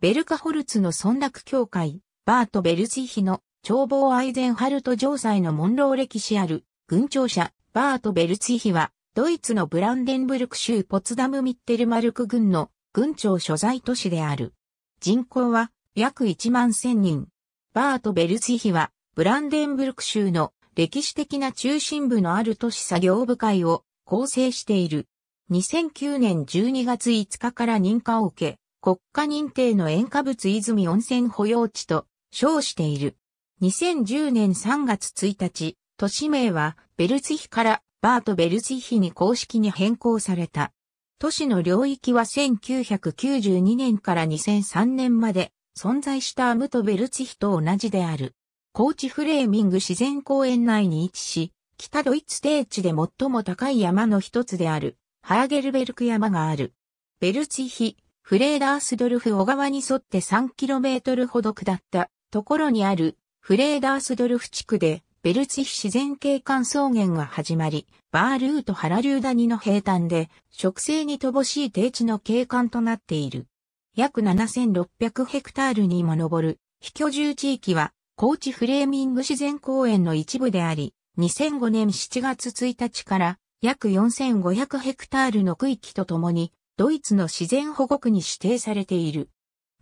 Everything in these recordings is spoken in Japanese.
ベルカホルツの村落協会、バート・ベルツィヒの長望アイゼンハルト城塞のモンロー歴史ある軍庁舎、バート・ベルツィヒは、ドイツのブランデンブルク州ポツダム・ミッテルマルク郡の軍庁所在都市である。人口は約1万1000人。バート・ベルツィヒは、ブランデンブルク州の歴史的な中心部のある都市作業部会を構成している。2009年12月5日から認可を受け、国家認定の塩化物泉温泉保養地と称している。2010年3月1日、都市名はベルツヒからバート・ベルツヒに公式に変更された。都市の領域は1992年から2003年まで存在したアムト・ベルツヒと同じである。高知フレーミング自然公園内に位置し、北ドイツ低地で最も高い山の一つである、ハーゲルベルク山がある。ベルツヒ、フレーダースドルフ小川に沿って 3km ほど下ったところにあるフレーダースドルフ地区でベルツィヒ自然景観草原が始まり、バールーとハラリュー谷の平坦で植生に乏しい低地の景観となっている。約7600ヘクタールにも上る非居住地域は高知フレーミング自然公園の一部であり、2005年7月1日から約4500ヘクタールの区域とともにドイツの自然保護区に指定されている。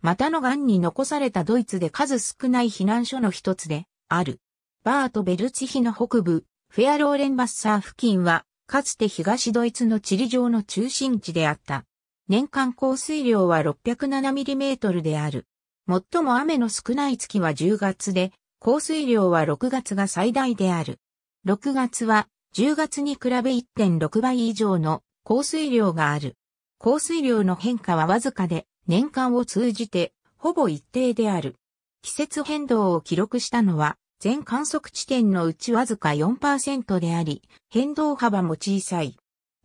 またの岩に残されたドイツで数少ない避難所の一つで、ある。バート・ベルツヒの北部、フェアローレンバッサー付近は、かつて東ドイツの地理上の中心地であった。年間降水量は6 0 7トルである。最も雨の少ない月は10月で、降水量は6月が最大である。6月は10月に比べ1.6倍以上の降水量がある。降水量の変化はわずかで、年間を通じて、ほぼ一定である。季節変動を記録したのは、全観測地点のうちわずか4%であり、変動幅も小さい。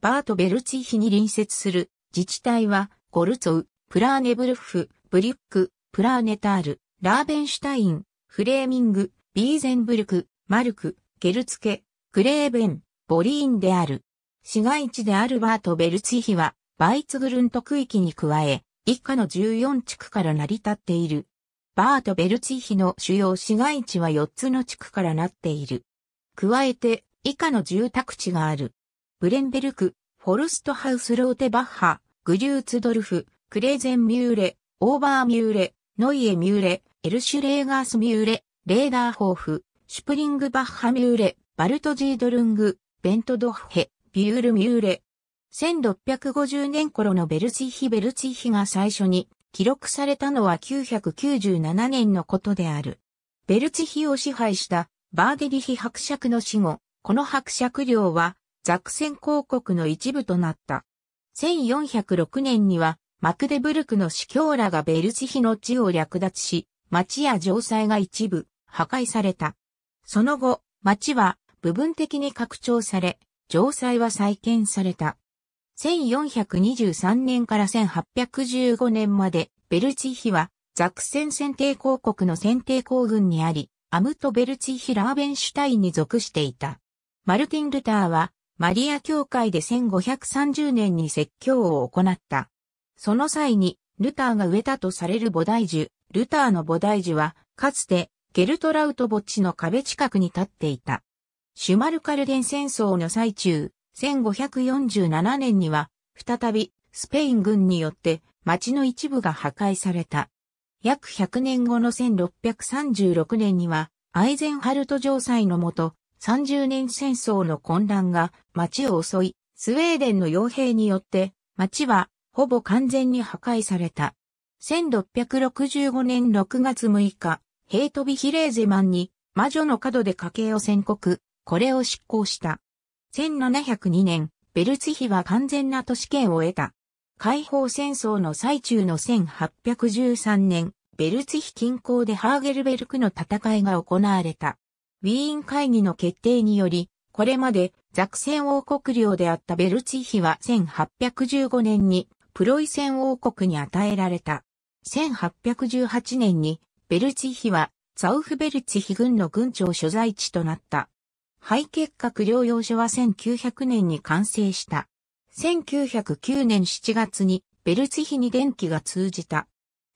バートベルツィヒに隣接する自治体は、ゴルツォウ、プラーネブルフ、ブリュック、プラーネタール、ラーベンシュタイン、フレーミング、ビーゼンブルク、マルク、ゲルツケ、クレーベン、ボリーンである。市街地であるバートベルツィヒは、バイツグルント区域に加え、以下の14地区から成り立っている。バートベルツィヒの主要市街地は4つの地区からなっている。加えて、以下の住宅地がある。ブレンベルク、フォルストハウスローテバッハ、グリューツドルフ、クレーゼンミューレ、オーバーミューレ、ノイエミューレ、エルシュレーガースミューレ、レーダーホーフ、シュプリングバッハミューレ、バルトジードルング、ベントドッヘ、ビュールミューレ、1650年頃のベルツィヒ・ベルツィヒが最初に記録されたのは997年のことである。ベルツィヒを支配したバーデリヒ伯爵の死後、この伯爵領はザクセン公国の一部となった。1406年にはマクデブルクの司教らがベルツィヒの地を略奪し、町や城塞が一部破壊された。その後、町は部分的に拡張され、城塞は再建された。1423年から1815年まで、ベルチヒは、ザクセン選定公国の選定公軍にあり、アムト・ベルチヒ・ラーベンシュタインに属していた。マルティン・ルターは、マリア教会で1530年に説教を行った。その際に、ルターが植えたとされる菩提樹、ルターの菩提樹は、かつて、ゲルトラウト墓地の壁近くに立っていた。シュマルカルデン戦争の最中、1547年には、再び、スペイン軍によって、町の一部が破壊された。約100年後の1636年には、アイゼンハルト城塞のもと、30年戦争の混乱が町を襲い、スウェーデンの傭兵によって、町はほぼ完全に破壊された。1665年6月6日、ヘイトビヒ・レーゼマンに魔女の角で家計を宣告、これを執行した。1702年、ベルツヒは完全な都市圏を得た。解放戦争の最中の1813年、ベルツヒ近郊でハーゲルベルクの戦いが行われた。ウィーン会議の決定により、これまでザクセン王国領であったベルツヒは1815年にプロイセン王国に与えられた。1818年にベルツヒはザウフベルツヒ軍の軍長所在地となった。肺結核療養所は1900年に完成した。1909年7月にベルツヒに電気が通じた。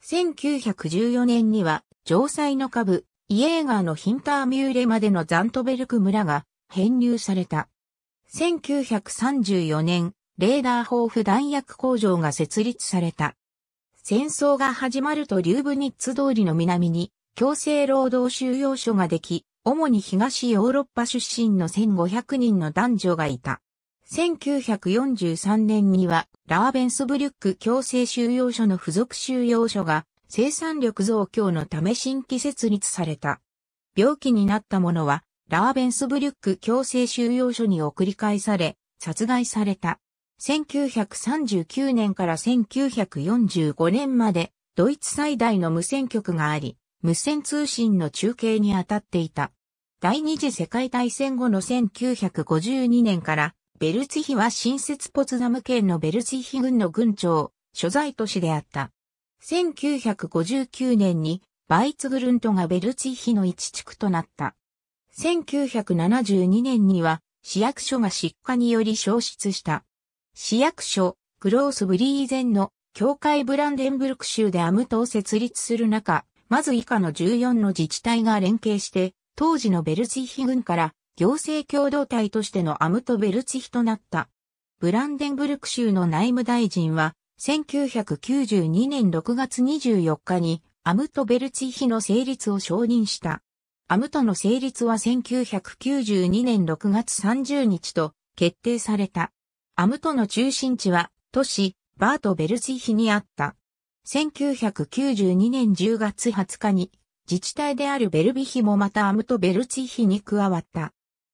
1914年には城塞の下部、イエーガーのヒンターミューレまでのザントベルク村が編入された。1934年、レーダー豊富弾薬工場が設立された。戦争が始まるとリューブニッツ通りの南に強制労働収容所ができ、主に東ヨーロッパ出身の1500人の男女がいた。1943年には、ラーベンスブリュック強制収容所の付属収容所が生産力増強のため新規設立された。病気になった者は、ラーベンスブリュック強制収容所に送り返され、殺害された。1939年から1945年まで、ドイツ最大の無線局があり、無線通信の中継に当たっていた。第二次世界大戦後の1952年から、ベルツヒは新設ポツダム県のベルツヒ軍の軍長、所在都市であった。1959年に、バイツグルントがベルツヒの一地区となった。1972年には、市役所が失火により消失した。市役所、クロースブリーゼンの、教会ブランデンブルク州でアムトを設立する中、まず以下の14の自治体が連携して、当時のベルツィヒ軍から行政共同体としてのアムト・ベルツィヒとなった。ブランデンブルク州の内務大臣は、1992年6月24日にアムト・ベルツィヒの成立を承認した。アムトの成立は1992年6月30日と決定された。アムトの中心地は都市バート・ベルツィヒにあった。1992年10月20日に自治体であるベルビヒもまたアムトベルツィヒに加わった。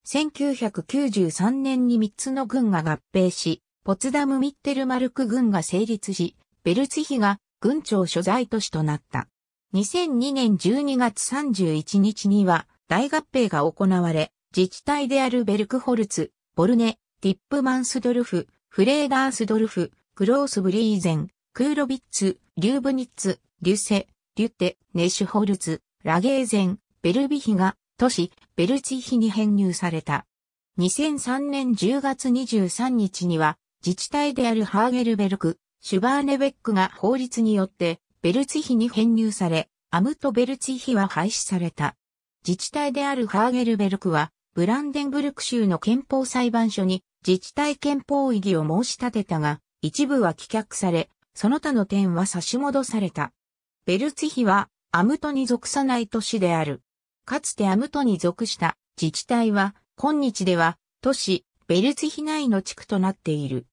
1993年に3つの軍が合併し、ポツダム・ミッテルマルク軍が成立し、ベルツィヒが軍庁所在都市となった。2002年12月31日には大合併が行われ、自治体であるベルクホルツ、ボルネ、ティップマンスドルフ、フレーダースドルフ、クロースブリーゼン、クーロビッツ、リューブニッツ、リュセ、リュッテ、ネシュホルツ、ラゲーゼン、ベルビヒが都市ベルツィヒに編入された。2003年10月23日には自治体であるハーゲルベルク、シュバーネベックが法律によってベルツィヒに編入され、アムトベルツィヒは廃止された。自治体であるハーゲルベルクはブランデンブルク州の憲法裁判所に自治体憲法異議を申し立てたが、一部は棄却され、その他の点は差し戻された。ベルツヒはアムトに属さない都市である。かつてアムトに属した自治体は、今日では都市ベルツヒ内の地区となっている。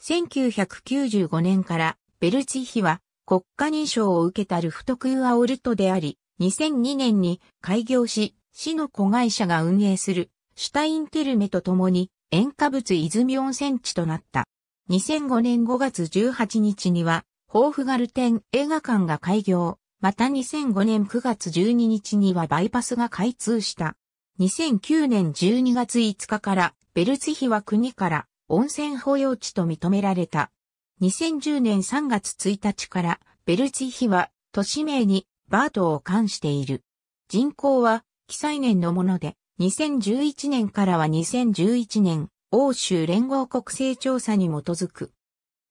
1995年からベルツヒは国家認証を受けたルフトクーアオルトであり、2002年に開業し、市の子会社が運営するシュタインテルメと共に塩化物泉温泉地となった。2005年5月18日にはーフガルテン映画館が開業。また2005年9月12日にはバイパスが開通した。2009年12月5日からベルツヒは国から温泉保養地と認められた。2010年3月1日からベルツヒは都市名にバートを冠している。人口は記載年のもので、2011年からは2011年欧州連合国勢調査に基づく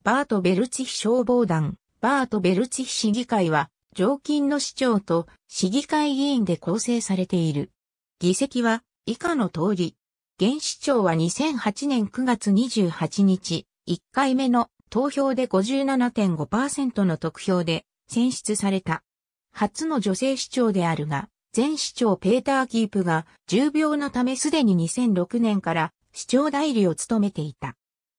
バート・ベルツヒ消防団、バート・ベルツヒ市議会は、常勤の市長と市議会議員で構成されている。議席は以下の通り。現市長は2008年9月28日、1回目の投票で57.5%の得票で選出された。初の女性市長であるが、前市長ペーター・キープが重病のためすでに2006年から市長代理を務めていた。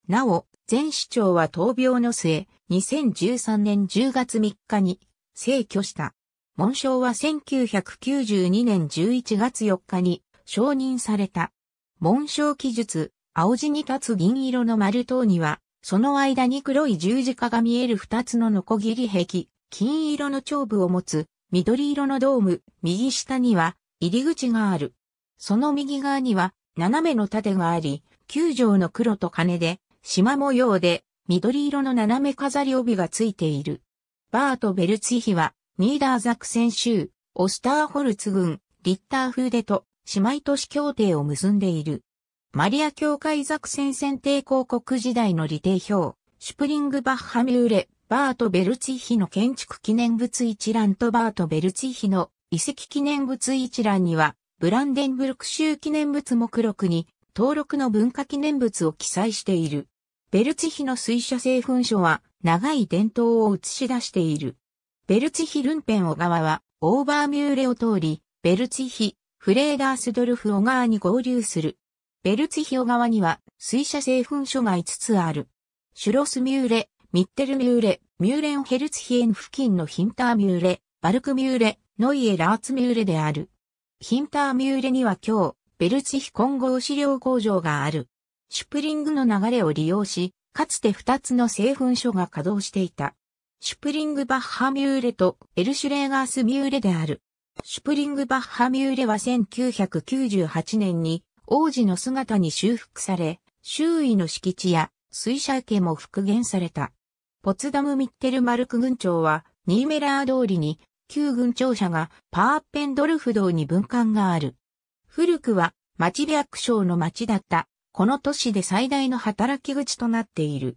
なお、前市長は闘病の末、2013年10月3日に、逝去した。紋章は1992年11月4日に承認された。紋章記述、青地に立つ銀色の丸塔には、その間に黒い十字架が見える二つのノコギリ壁、金色の長部を持つ、緑色のドーム、右下には入り口がある。その右側には斜めの盾があり、九条の黒と金で縞模様で緑色の斜め飾り帯がついている。バート・ベルツィヒは、ニーダーザクセン州、オスターホルツ郡、リッターフーデと姉妹都市協定を結んでいる。マリア教会ザクセン選定広告時代の理定表、シュプリングバッハミューレ、バート・ベルツィヒの建築記念物一覧とバート・ベルツィヒの遺跡記念物一覧には、ブランデンブルク州記念物目録に、登録の文化記念物を記載している。ベルツヒの水車製粉書は長い伝統を映し出している。ベルツヒルンペン小川はオーバーミューレを通り、ベルツヒ、フレーダースドルフ小川に合流する。ベルツヒ小川には水車製粉書が5つある。シュロスミューレ、ミッテルミューレ、ミューレンヘルツヒエン付近のヒンターミューレ、バルクミューレ、ノイエラーツミューレである。ヒンターミューレには今日、ベルツヒ混合資料工場がある。シュプリングの流れを利用し、かつて2つの製粉所が稼働していた。シュプリングバッハミューレとエルシュレーガースミューレである。シュプリングバッハミューレは1998年に王子の姿に修復され、周囲の敷地や水車池も復元された。ポツダム・ミッテルマルク軍庁は、ニーメラー通りに、旧軍庁舎がパーペンドルフ道に分館がある。古くは町白省の町だったこの都市で最大の働き口となっている。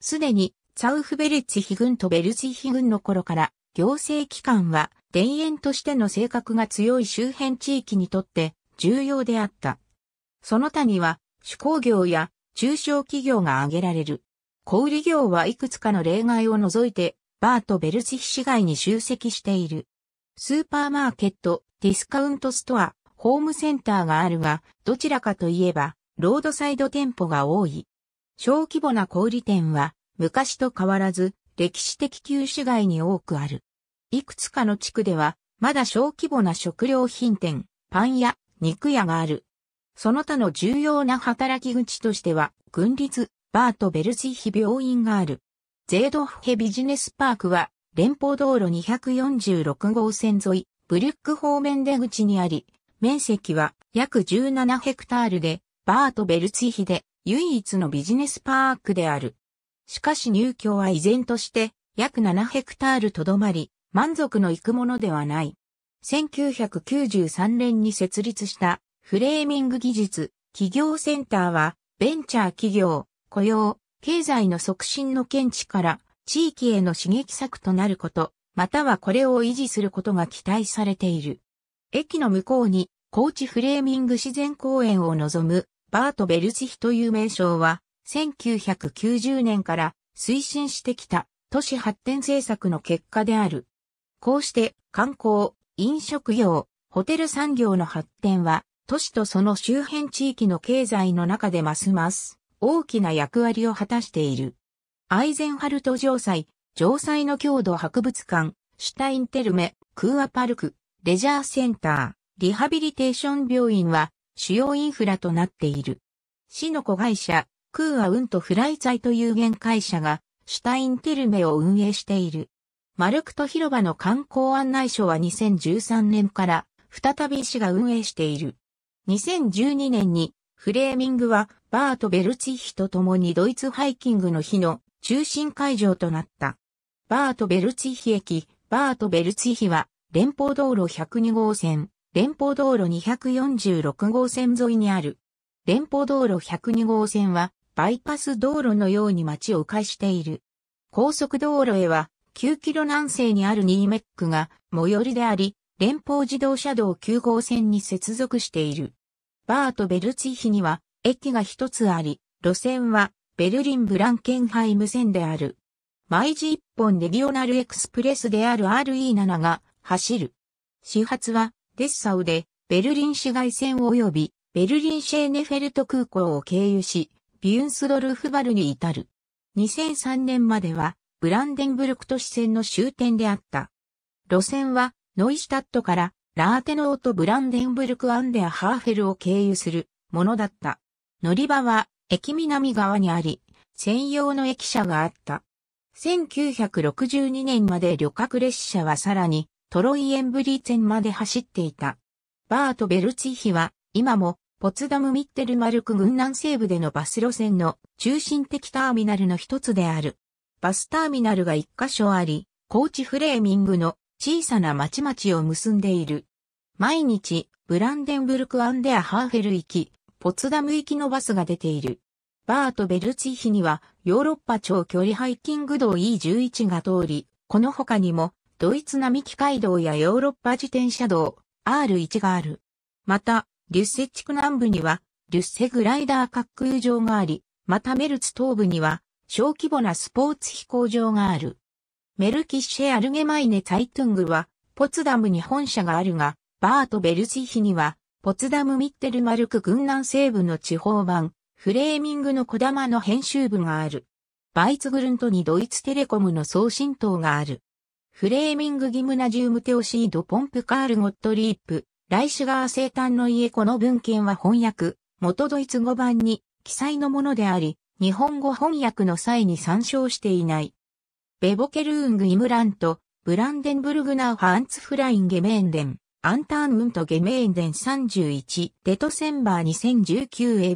すでに、ツァウフベルツヒ軍とベルツヒ軍の頃から、行政機関は、田園としての性格が強い周辺地域にとって重要であった。その他には、手工業や中小企業が挙げられる。小売業はいくつかの例外を除いて、バーとベルツヒ市街に集積している。スーパーマーケット、ディスカウントストア、ホームセンターがあるが、どちらかといえば、ロードサイド店舗が多い。小規模な小売店は昔と変わらず歴史的旧市街に多くある。いくつかの地区ではまだ小規模な食料品店、パン屋、肉屋がある。その他の重要な働き口としては、軍立、バート・ベルシヒ病院がある。ゼードフヘビジネスパークは、連邦道路246号線沿い、ブリュック方面出口にあり、面積は約17ヘクタールで、バート・ベルツィヒで唯一のビジネスパークである。しかし入居は依然として約7ヘクタールとどまり、満足のいくものではない。1993年に設立したフレーミング技術企業センターはベンチャー企業、雇用、経済の促進の見地から地域への刺激策となること、またはこれを維持することが期待されている。駅の向こうに高知フレーミング自然公園を望むバート・ベルツヒという名称は、1990年から推進してきた都市発展政策の結果である。こうして観光、飲食業、ホテル産業の発展は、都市とその周辺地域の経済の中でますます大きな役割を果たしている。アイゼンハルト城塞、城塞の郷土博物館、シュタインテルメ、クーアパルク、レジャーセンター、リハビリテーション病院は主要インフラとなっている。市の子会社、クーアウントフライザイという会社が、シュタインテルメを運営している。マルクト広場の観光案内所は2013年から再び市が運営している。2012年にフレーミングはバート・ベルツィヒと共にドイツハイキングの日の中心会場となった。バート・ベルツィヒ駅、バート・ベルツィヒは連邦道路102号線、連邦道路246号線沿いにある。連邦道路102号線は、バイパス道路のように街を迂回している。高速道路へは、9キロ南西にあるニーメックが最寄りであり、連邦自動車道9号線に接続している。バート・ベルツィヒには、駅が一つあり、路線は、ベルリン・ブランケンハイム線である。毎時一本レギオナルエクスプレスである RE7 が走る。始発はデッサウでベルリン市街線及びベルリンシェーネフェルト空港を経由し、ビュンスドルフバルに至る。2003年まではブランデンブルク都市線の終点であった。路線はノイシュタットからラーテノーとブランデンブルクアンデアハーフェルを経由するものだった。乗り場は駅南側にあり、専用の駅舎があった。1962年まで旅客列車はさらにトロイエンブリーツェンまで走っていた。バート・ベルツィヒは、今も、ポツダム・ミッテルマルク軍南西部でのバス路線の中心的ターミナルの一つである。バスターミナルが一箇所あり、高地フレーミングの小さな町々を結んでいる。毎日、ブランデンブルク・アンデア・ハーフェル行き、ポツダム行きのバスが出ている。バート・ベルツィヒには、ヨーロッパ長距離ハイキング道 E11 が通り、この他にも、ドイツ並木街道やヨーロッパ自転車道 R1 がある。また、リュッセ地区南部には、リュッセグライダー滑空場があり、またメルツ東部には、小規模なスポーツ飛行場がある。メルキッシェ・アルゲマイネ・ツァイトゥングは、ポツダムに本社があるが、バート・ベルシヒには、ポツダム・ミッテルマルク軍南西部の地方版、フレーミングの小玉の編集部がある。バイツグルントにドイツテレコムの送信塔がある。フレーミングギムナジウムテオシード・ポンプ・カール・ゴットリープ、ライシュガー生誕の家この文献は翻訳、元ドイツ語版に記載のものであり、日本語翻訳の際に参照していない。ベボケルーング・イムラント、ブランデンブルグナーハ・ンツ・フライン・ゲメーンデン、アンターン・ウント・ゲメーンデン31、デトセンバー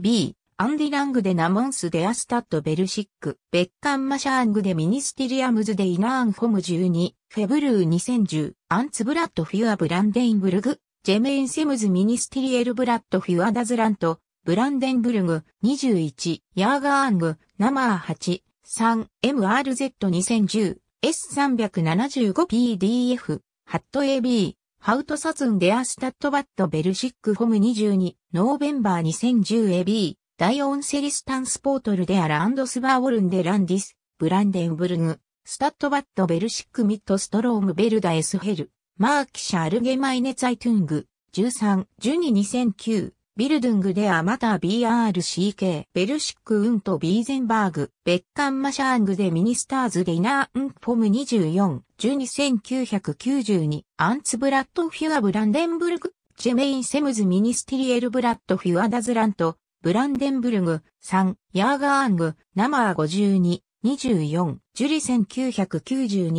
2019AB、アンディ・ラングでナモンス・デ・アスタッド・ベルシック、ベッカン・マシャーングでミニスティリアムズ・デ・イナーン・ホム12、フェブルー2010、アンツ・ブラッド・フィア・ブランデインブルグ、ジェメイン・セムズ・ミニスティリエル・ブラッド・フィア・ダズラント、ブランデンブルグ21、ヤーガーアング、ナマー8、3MRZ2010、S375PDF、ハット AB、ハウトサツンデアスタッドバットベルシックホム22、ノーベンバー 2010AB、ダイオンセリスタンスポートルデアランドスバーウォルンデランディス、ブランデンブルグ、スタットバットベルシックミットストロームベルダエスヘル、マーキシャアルゲマイネツァイトゥング、13、122009、ビルドゥングデアマター BRCK、ベルシックウントビーゼンバーグ、ベッカンマシャングでミニスターズディナーンフォム24、12992、アンツブラッドフュアブランデンブルグ、ジェメインセムズミニスティリエルブラッドフュアダズラント、ブランデンブルグ、3、ヤーガーング、ナマー52、24、ジュリ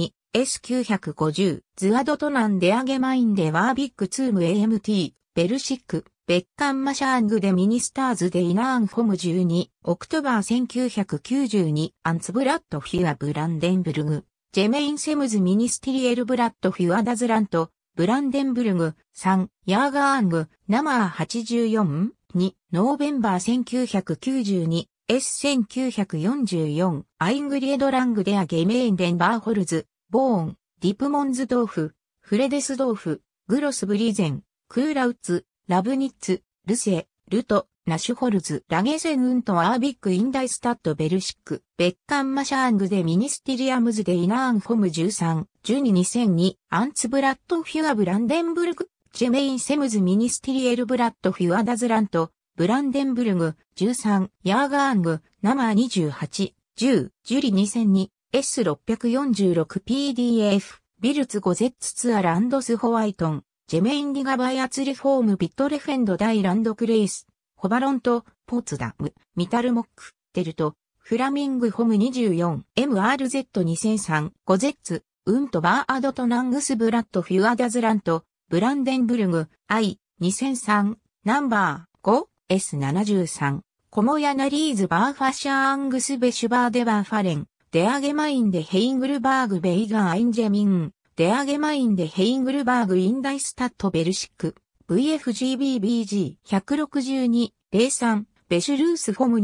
1992、S950、ズアドトナンデアゲマインデワービッグツーム AMT、ベルシック、ベッカンマシャーングでミニスターズデイナーンホム12、オクトバー1992、アンツブラッドフィアブランデンブルグ、ジェメインセムズミニスティリエルブラッドフィアダズラント、ブランデンブルグ、3、ヤーガーング、ナマー84、2、ノーベンバー 1992S1944、アイングリエドラングデアゲメーンデンバーホルズ、ボーン、ディプモンズドーフ、フレデスドーフ、グロスブリーゼン、クーラウツ、ラブニッツ、ルセ、ルト、ナシュホルズ、ラゲセンウントアービックインダイスタッドベルシック、ベッカンマシャーングでミニスティリアムズでイナーンホム13、122002、アンツブラットフュアブランデンブルク、ジェメイン・セムズ・ミニスティリエル・ブラッド・フィア・ダズラント、ブランデンブルグ、13、ヤーガーング、ナー28、10、ジュリ2002、S646PDF、ビルツ・ゴゼッツ・ツア・ランドス・ホワイトン、ジェメイン・ギガバイアツリフォーム・ビットレフェンド・ダイ・ランド・クレイス、ホバロント、ポーツダム、ミタルモック、デルト、フラミングホム 24MRZ2003 ゴゼッツ、ウントバーアドトナングスブラッドフュアダズラントブランデンブルグ I2003 ナンバー 5S73 コモヤナリーズバーファシャーングスベシュバーデバーファレンデアゲマインデヘイングルバーグベイガーアインジェミンデアゲマインデヘイングルバーグインダイスタットベルシック VFGBBG162-03 ベシュルースフォム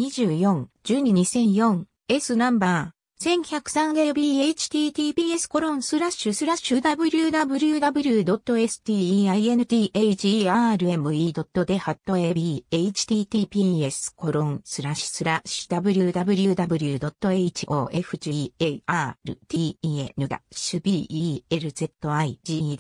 24-12-2004 S ナンバ 1103abhttps コロンスラッシュスラッシュ www.steintagrme.de.abhttps コロンスラッシュスラッシュ www.hofgarten-belzig.de t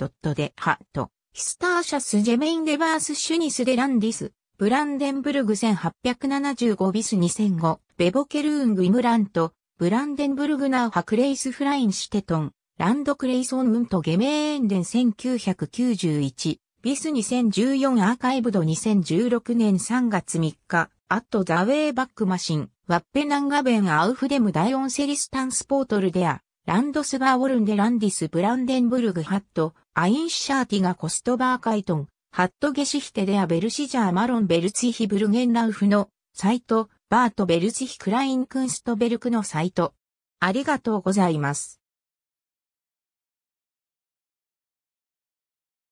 スターシャスジェメインレバースシュニスデランディスブランデンブルグ1875ビス2005ベボケルーングイムラントブランデンブルグナーハクレイスフラインシュテトン、ランドクレイソンウントゲメーンデン1991、ビス2014アーカイブド2016年3月3日、アットザウェイバックマシン、ワッペナンガベンアウフデムダイオンセリスタンスポートルデア、ランドスバーオルンデランディスブランデンブルグハット、アインシャーティガコストバーカイトン、ハットゲシヒテデアベルシジャーマロンベルツィヒブルゲンラウフの、サイト、バート・ベルジヒ・クライン・クンストベルクのサイト。ありがとうございます。